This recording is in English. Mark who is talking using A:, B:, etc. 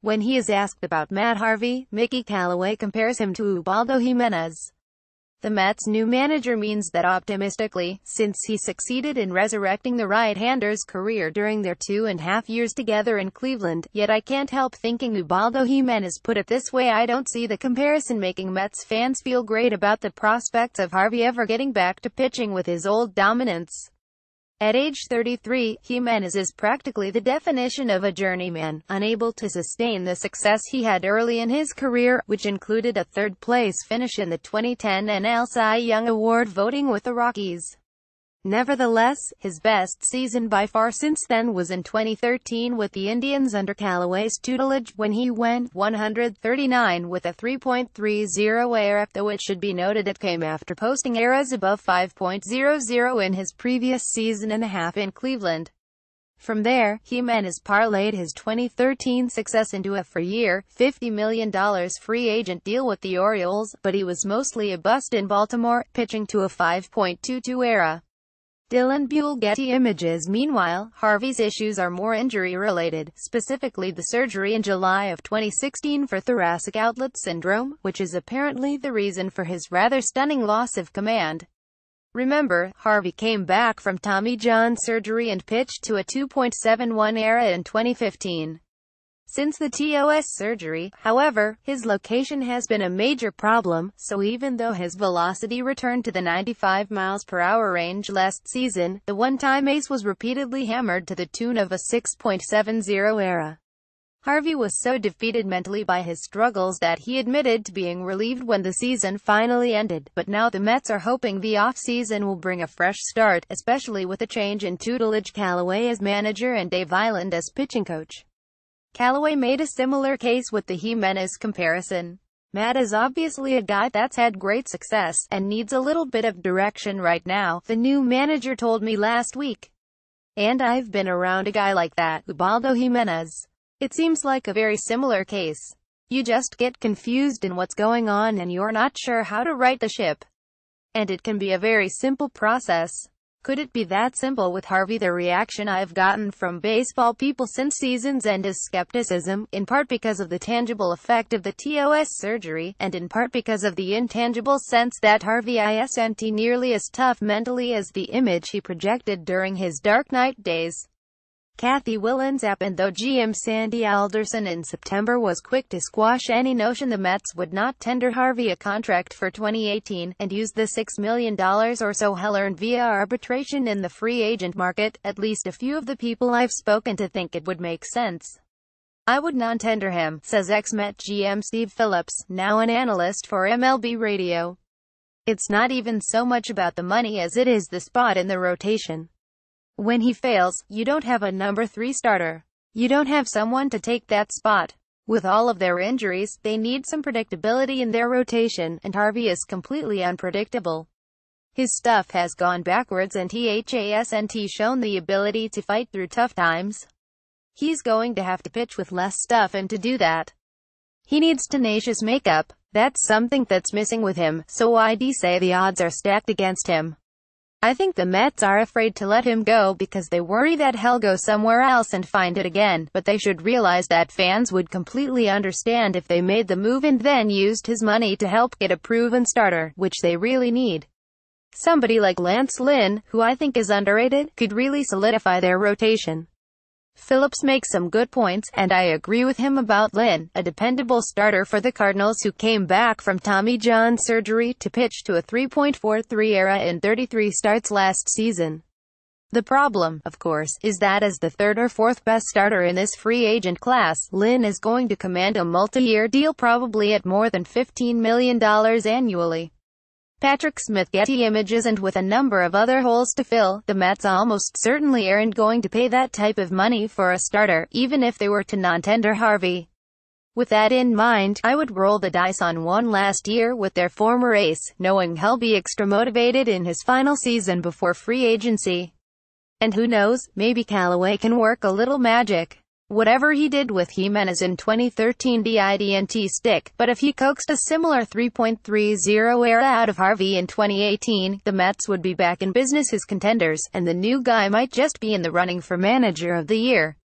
A: When he is asked about Matt Harvey, Mickey Callaway compares him to Ubaldo Jimenez. The Mets' new manager means that optimistically, since he succeeded in resurrecting the right-hander's career during their two-and-a-half years together in Cleveland, yet I can't help thinking Ubaldo Jimenez put it this way I don't see the comparison making Mets fans feel great about the prospects of Harvey ever getting back to pitching with his old dominance. At age 33, Jimenez is practically the definition of a journeyman, unable to sustain the success he had early in his career, which included a third-place finish in the 2010 NL Cy Young Award voting with the Rockies. Nevertheless, his best season by far since then was in 2013 with the Indians under Callaway's tutelage when he went 139 with a 3.30 ERA though it should be noted it came after posting eras above 5.00 in his previous season and a half in Cleveland. From there, he his parlayed his 2013 success into a four-year, $50 million free agent deal with the Orioles, but he was mostly a bust in Baltimore, pitching to a 5.22 ERA. Dylan Buell Getty Images Meanwhile, Harvey's issues are more injury-related, specifically the surgery in July of 2016 for thoracic outlet syndrome, which is apparently the reason for his rather stunning loss of command. Remember, Harvey came back from Tommy John surgery and pitched to a 2.71 era in 2015. Since the TOS surgery, however, his location has been a major problem, so even though his velocity returned to the 95 miles per hour range last season, the one-time ace was repeatedly hammered to the tune of a 6.70 era. Harvey was so defeated mentally by his struggles that he admitted to being relieved when the season finally ended, but now the Mets are hoping the offseason will bring a fresh start, especially with a change in tutelage Callaway as manager and Dave Island as pitching coach. Calloway made a similar case with the Jimenez comparison. Matt is obviously a guy that's had great success, and needs a little bit of direction right now, the new manager told me last week. And I've been around a guy like that, Ubaldo Jimenez. It seems like a very similar case. You just get confused in what's going on and you're not sure how to right the ship. And it can be a very simple process. Could it be that simple with Harvey? The reaction I've gotten from baseball people since season's end is skepticism, in part because of the tangible effect of the TOS surgery, and in part because of the intangible sense that Harvey isn't nearly as tough mentally as the image he projected during his Dark Knight days. Kathy Willens and though GM Sandy Alderson in September was quick to squash any notion the Mets would not tender Harvey a contract for 2018, and use the $6 million or so Hell earned via arbitration in the free agent market, at least a few of the people I've spoken to think it would make sense. I would non-tender him, says ex-Met GM Steve Phillips, now an analyst for MLB Radio. It's not even so much about the money as it is the spot in the rotation. When he fails, you don't have a number 3 starter. You don't have someone to take that spot. With all of their injuries, they need some predictability in their rotation, and Harvey is completely unpredictable. His stuff has gone backwards and he hasn't shown the ability to fight through tough times. He's going to have to pitch with less stuff and to do that. He needs tenacious makeup. That's something that's missing with him, so I'd say the odds are stacked against him. I think the Mets are afraid to let him go because they worry that he'll go somewhere else and find it again, but they should realize that fans would completely understand if they made the move and then used his money to help get a proven starter, which they really need. Somebody like Lance Lynn, who I think is underrated, could really solidify their rotation. Phillips makes some good points, and I agree with him about Lynn, a dependable starter for the Cardinals who came back from Tommy John surgery to pitch to a 3.43 era in 33 starts last season. The problem, of course, is that as the third or fourth best starter in this free agent class, Lynn is going to command a multi-year deal probably at more than $15 million annually. Patrick Smith Getty Images and with a number of other holes to fill, the Mets almost certainly aren't going to pay that type of money for a starter, even if they were to non-tender Harvey. With that in mind, I would roll the dice on one last year with their former ace, knowing he'll be extra motivated in his final season before free agency. And who knows, maybe Callaway can work a little magic whatever he did with Jimenez in 2013 didn't stick, but if he coaxed a similar 3.30 era out of Harvey in 2018, the Mets would be back in business as contenders, and the new guy might just be in the running for manager of the year.